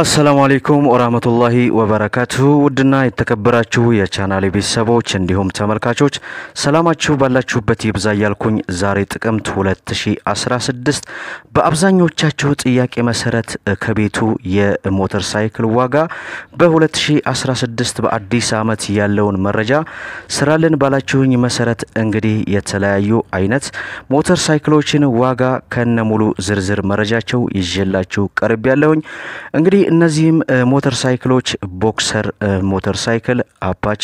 አሰላሙ አሌይኩም ወራህመቱላሂ ወበረካቱሁ ውድና የተከበራችሁ የቻናል ቤተሰቦች እንዲሁም ተመልካቾች ሰላማችሁ ባላችሁበት ይብዛ እያልኩኝ ዛሬ ጥቅምት 2016 በአብዛኞቻችሁ ጥያቄ መሰረት ከቤቱ የሞተር ሳይክል ዋጋ በ2016 በአዲስ ዓመት ያለውን መረጃ ስራልን ባላችሁኝ መሰረት እንግዲህ የተለያዩ አይነት ሞተር ሳይክሎችን ዋጋ ከነሙሉ ዝርዝር መረጃቸው ይዤላችሁ ቀርብ ያለሁኝ እንግዲህ እንግዲህ እነዚህም ሞተር ሳይክሎች ቦክሰር ሞተር ሳይክል፣ አፓች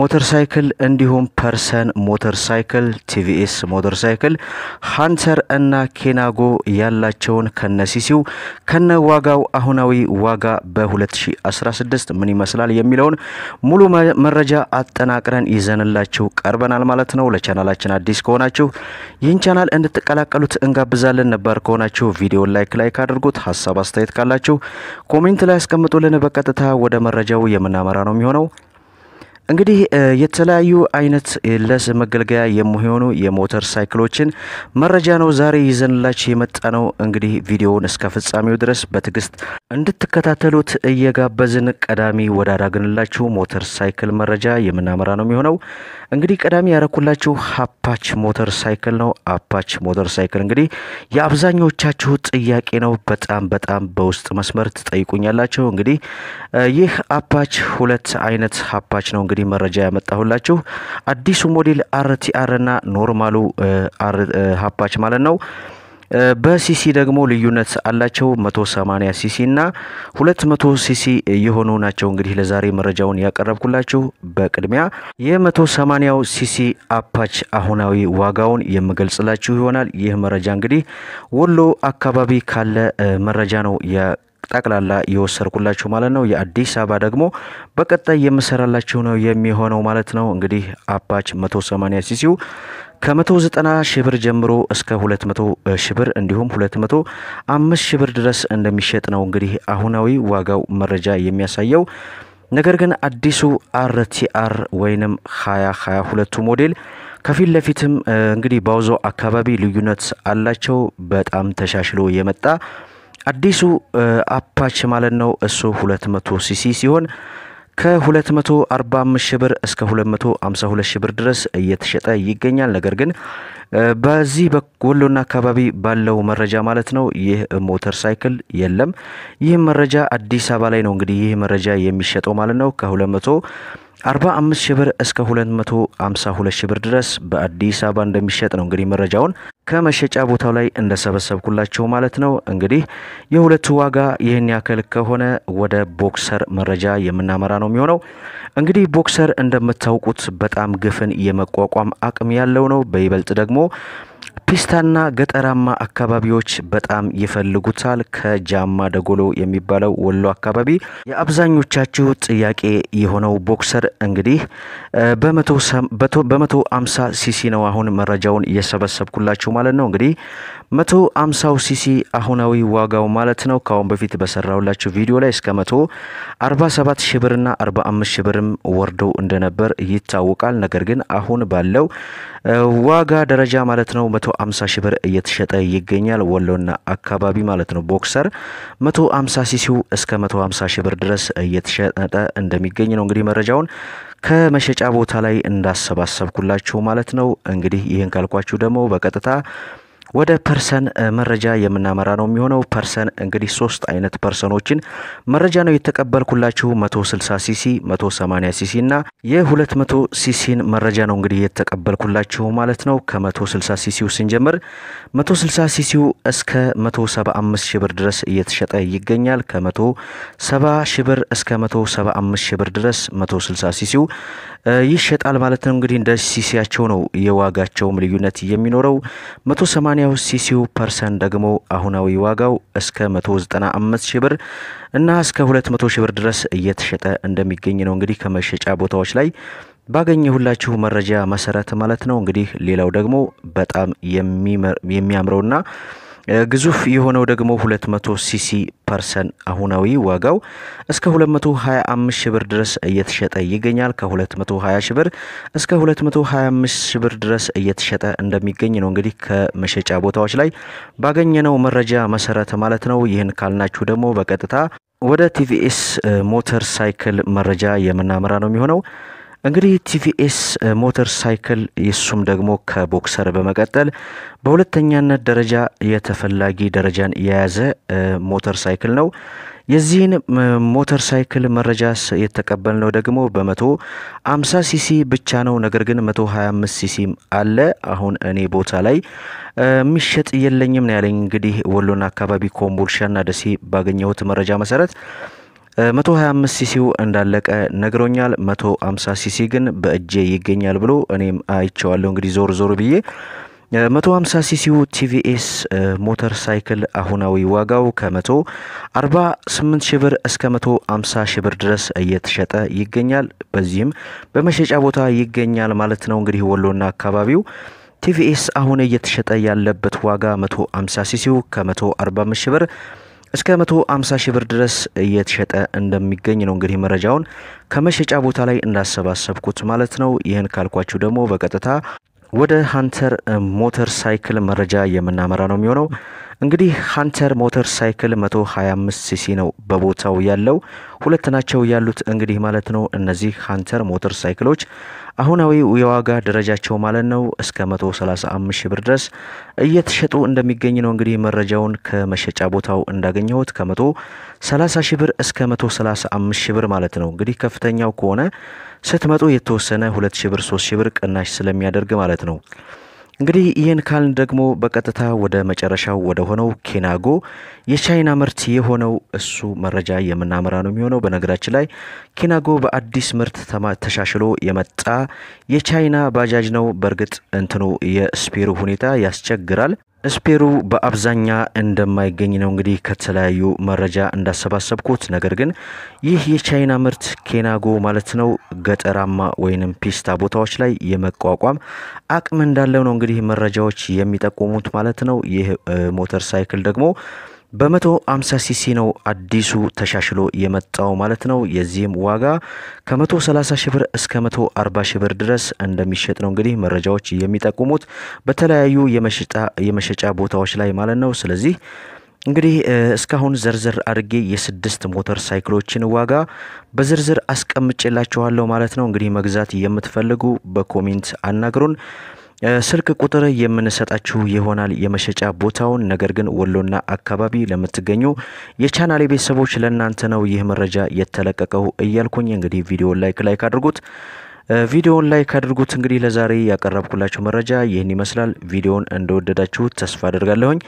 ሞተር ሳይክል እንዲሁም ፐርሰን ሞተር ሳይክል፣ ቲቪኤስ ሞተር ሳይክል፣ ሃንተር እና ኬናጎ ያላቸውን ከነሲሲው ከነ ዋጋው አሁናዊ ዋጋ በ2016 ምን ይመስላል የሚለውን ሙሉ መረጃ አጠናቅረን ይዘንላችሁ ቀርበናል ማለት ነው። ለቻናላችን አዲስ ከሆናችሁ ይህን ቻናል እንድትቀላቀሉት እንጋብዛለን። ነባር ከሆናችሁ ቪዲዮ ላይክ ላይክ አድርጉት። ሀሳብ አስተያየት ካላችሁ ኮሜንት ላይ አስቀምጡልን። በቀጥታ ወደ መረጃው የምናመራ ነው የሚሆነው። እንግዲህ የተለያዩ አይነት ለስ መገልገያ የሚሆኑ የሞተር ሳይክሎችን መረጃ ነው ዛሬ ይዘንላችሁ የመጣ ነው። እንግዲህ ቪዲዮውን እስከ ፍጻሜው ድረስ በትዕግስት እንድትከታተሉት እየጋበዝን ቀዳሚ ወዳዳግንላችሁ ሞተር ሳይክል መረጃ የምናመራ ነው የሚሆነው። እንግዲህ ቀዳሚ ያረኩላችሁ አፓች ሞተር ሳይክል ነው። አፓች ሞተር ሳይክል እንግዲህ የአብዛኞቻችሁ ጥያቄ ነው። በጣም በጣም በውስጥ መስመር ትጠይቁኛላችሁ። እንግዲህ ይህ አፓች ሁለት አይነት አፓች ነው። እንግዲህ መረጃ ያመጣሁላችሁ አዲሱ ሞዴል አርቲአር እና ኖርማሉ ሀፓች ማለት ነው። በሲሲ ደግሞ ልዩነት አላቸው። 180 ሲሲ እና 200 ሲሲ የሆኑ ናቸው። እንግዲህ ለዛሬ መረጃውን ያቀረብኩላችሁ። በቅድሚያ የ180ው ሲሲ አፓች አሁናዊ ዋጋውን የምገልጽላችሁ ይሆናል። ይህ መረጃ እንግዲህ ወሎ አካባቢ ካለ መረጃ ነው ጠቅላላ የወሰድኩላችሁ ማለት ነው። የአዲስ አበባ ደግሞ በቀጣይ የምሰራላችሁ ነው የሚሆነው ማለት ነው። እንግዲህ አፓች 180 ሲሲው ከ190 ሺህ ብር ጀምሮ እስከ 200 ሺህ ብር እንዲሁም 205 ሺህ ብር ድረስ እንደሚሸጥ ነው እንግዲህ አሁናዊ ዋጋው መረጃ የሚያሳየው። ነገር ግን አዲሱ አርቲአር ወይንም 2022 ሞዴል ከፊት ለፊትም እንግዲህ ባውዞ አካባቢ ልዩነት አላቸው። በጣም ተሻሽሎ የመጣ አዲሱ አፓች ማለት ነው እሱ 200 ሲሲ ሲሆን ከ245 ሺህ ብር እስከ 252 ሺህ ብር ድረስ እየተሸጠ ይገኛል። ነገር ግን በዚህ በወሎና አካባቢ ባለው መረጃ ማለት ነው ይህ ሞተር ሳይክል የለም። ይህ መረጃ አዲስ አበባ ላይ ነው እንግዲህ ይህ መረጃ የሚሸጠው ማለት ነው ከ200 45 ሺህ ብር እስከ 252 ሺህ ብር ድረስ በአዲስ አበባ እንደሚሸጥ ነው እንግዲህ መረጃውን ከመሸጫ ቦታው ላይ እንደሰበሰብኩላቸው ማለት ነው። እንግዲህ የሁለቱ ዋጋ ይህን ያክል ከሆነ ወደ ቦክሰር መረጃ የምናመራ ነው የሚሆነው። እንግዲህ ቦክሰር እንደምታውቁት በጣም ግፍን የመቋቋም አቅም ያለው ነው። በይበልጥ ደግሞ ፒስታና ገጠራማ አካባቢዎች በጣም ይፈልጉታል። ከጃማ ደጎሎ የሚባለው ወሎ አካባቢ የአብዛኞቻችሁ ጥያቄ የሆነው ቦክሰር እንግዲህ በመቶ አምሳ ሲሲ ነው አሁን መረጃውን እየሰበሰብኩላችሁ ማለት ነው። እንግዲህ መቶ አምሳው ሲሲ አሁናዊ ዋጋው ማለት ነው ከአሁን በፊት በሰራሁላችሁ ቪዲዮ ላይ እስከ መቶ አርባ ሰባት ሺ ብርና አርባ አምስት ሺ ብርም ወርዶ እንደነበር ይታወቃል። ነገር ግን አሁን ባለው ዋጋ ደረጃ ማለት ነው ነው 150 ሺህ ብር እየተሸጠ ይገኛል። ወሎና አካባቢ ማለት ነው። ቦክሰር 150 ሲሲው እስከ 150 ሺህ ብር ድረስ እየተሸጠ እንደሚገኝ ነው እንግዲህ መረጃውን ከመሸጫ ቦታ ላይ እንዳሰባሰብኩላችሁ ማለት ነው። እንግዲህ ይህን ካልኳችሁ ደግሞ በቀጥታ ወደ ፐርሰን መረጃ የምናመራ ነው የሚሆነው። ፐርሰን እንግዲህ ሶስት አይነት ፐርሰኖችን መረጃ ነው የተቀበልኩላችሁ 160 ሲሲ፣ 180 ሲሲ እና የ200 ሲሲን መረጃ ነው እንግዲህ የተቀበልኩላችሁ ማለት ነው። ከ160 ሲሲው ስንጀምር 160 ሲሲው እስከ 175 ሺህ ብር ድረስ እየተሸጠ ይገኛል። ከ170 ሺህ ብር እስከ 175 ሺህ ብር ድረስ 160 ሲሲው ይሸጣል ማለት ነው። እንግዲህ እንደ ሲሲያቸው ነው የዋጋቸውም ልዩነት የሚኖረው 180 ሲሲው ፐርሰንት ደግሞ አሁናዊ ዋጋው እስከ 195 ሺህ ብር እና እስከ 200 ሺህ ብር ድረስ እየተሸጠ እንደሚገኝ ነው እንግዲህ ከመሸጫ ቦታዎች ላይ ባገኘሁላችሁ መረጃ መሰረት ማለት ነው። እንግዲህ ሌላው ደግሞ በጣም የሚያምረውና ግዙፍ የሆነው ደግሞ 200 ሲሲ ፐርሰን አሁናዊ ዋጋው እስከ 225 ሺ ብር ድረስ እየተሸጠ ይገኛል። ከ220 ሺ ብር እስከ 225 ሺ ብር ድረስ እየተሸጠ እንደሚገኝ ነው እንግዲህ ከመሸጫ ቦታዎች ላይ ባገኘነው መረጃ መሰረት ማለት ነው። ይህን ካልናችሁ ደግሞ በቀጥታ ወደ ቲቪኤስ ሞተር ሳይክል መረጃ የምናመራ ነው የሚሆነው። እንግዲህ ቲቪኤስ ሞተር ሳይክል የሱም ደግሞ ከቦክሰር በመቀጠል በሁለተኛነት ደረጃ የተፈላጊ ደረጃን የያዘ ሞተር ሳይክል ነው። የዚህን ሞተር ሳይክል መረጃ የተቀበልነው ደግሞ በመቶ አምሳ ሲሲ ብቻ ነው። ነገር ግን መቶ ሀያ አምስት ሲሲም አለ። አሁን እኔ ቦታ ላይ የሚሸጥ የለኝም ነው ያለኝ። እንግዲህ ወሎና አካባቢ ኮምቦልሻና ደሴ ባገኘሁት መረጃ መሰረት 125 ሲሲው እንዳለቀ ነግሮኛል። 150 ሲሲ ግን በእጄ ይገኛል ብሎ እኔም አይቼዋለሁ። እንግዲህ ዞር ዞር ብዬ 150 ሲሲው ቲቪኤስ ሞተር ሳይክል አሁናዊ ዋጋው ከ148 ሺ ብር እስከ 150 ሺ ብር ድረስ እየተሸጠ ይገኛል። በዚህም በመሸጫ ቦታ ይገኛል ማለት ነው። እንግዲህ ወሎና አካባቢው ቲቪኤስ አሁን እየተሸጠ ያለበት ዋጋ 150 ሲሲው ከ145 ሺ ብር እስከ 150 ሺህ ብር ድረስ እየተሸጠ እንደሚገኝ ነው። እንግዲህ መረጃውን ከመሸጫ ቦታ ላይ እንዳሰባሰብኩት ማለት ነው። ይህን ካልኳችሁ ደግሞ በቀጥታ ወደ ሀንተር ሞተር ሳይክል መረጃ የምናመራ ነው የሚሆነው። እንግዲህ ሀንተር ሞተር ሳይክል 125 ሲሲ ነው በቦታው ያለው። ሁለት ናቸው ያሉት እንግዲህ ማለት ነው። እነዚህ ሀንተር ሞተር ሳይክሎች አሁናዊ የዋጋ ደረጃቸው ማለት ነው እስከ 135 ሺህ ብር ድረስ እየተሸጡ እንደሚገኝ ነው እንግዲህ መረጃውን ከመሸጫ ቦታው እንዳገኘሁት ከ130 ሺ ብር እስከ 135 ብር ማለት ነው እንግዲህ ከፍተኛው ከሆነ ስትመጡ የተወሰነ ሁለት ብር ሶስት ብር ቅናሽ ስለሚያደርግ ማለት ነው። እንግዲህ ይህን ካልን ደግሞ በቀጥታ ወደ መጨረሻው ወደ ሆነው ኬናጎ የቻይና ምርት የሆነው እሱ መረጃ የምናመራ ነው የሚሆነው። በነገራችን ላይ ኬናጎ በአዲስ ምርት ተሻሽሎ የመጣ የቻይና ባጃጅ ነው። በእርግጥ እንትኑ የስፔሩ ሁኔታ ያስቸግራል። ስፔሩ በአብዛኛ እንደማይገኝ ነው እንግዲህ ከተለያዩ መረጃ እንዳሰባሰብኩት። ነገር ግን ይህ የቻይና ምርት ኬናጎ ማለት ነው ገጠራማ ወይንም ፒስታ ቦታዎች ላይ የመቋቋም አቅም እንዳለው ነው እንግዲህ መረጃዎች የሚጠቁሙት ማለት ነው። ይህ ሞተር ሳይክል ደግሞ በመቶ 150 ሲሲ ነው አዲሱ ተሻሽሎ የመጣው ማለት ነው። የዚህም ዋጋ ከ130 ሺ ብር እስከ 140 ሺ ብር ድረስ እንደሚሸጥ ነው እንግዲህ መረጃዎች የሚጠቁሙት በተለያዩ የመሸጫ ቦታዎች ላይ ማለት ነው። ስለዚህ እንግዲህ እስካሁን ዘርዘር አድርጌ የስድስት ሞተር ሳይክሎችን ዋጋ በዝርዝር አስቀምጬላችኋለሁ ማለት ነው። እንግዲህ መግዛት የምትፈልጉ በኮሜንት አናግሩን። ስልክ ቁጥር የምንሰጣችሁ ይሆናል የመሸጫ ቦታውን። ነገር ግን ወሎና አካባቢ ለምትገኙ የቻናሌ ቤተሰቦች ለእናንተ ነው ይህ መረጃ የተለቀቀው እያልኩኝ እንግዲህ ቪዲዮ ላይክ ላይክ አድርጉት ቪዲዮውን ላይክ አድርጉት። እንግዲህ ለዛሬ ያቀረብኩላችሁ መረጃ ይህን ይመስላል። ቪዲዮውን እንደወደዳችሁ ተስፋ አድርጋለሁኝ።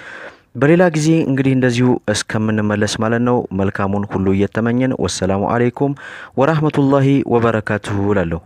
በሌላ ጊዜ እንግዲህ እንደዚሁ እስከምንመለስ ማለት ነው መልካሙን ሁሉ እየተመኘን ወሰላሙ አሌይኩም ወራህመቱላሂ ወበረካቱሁ እላለሁ።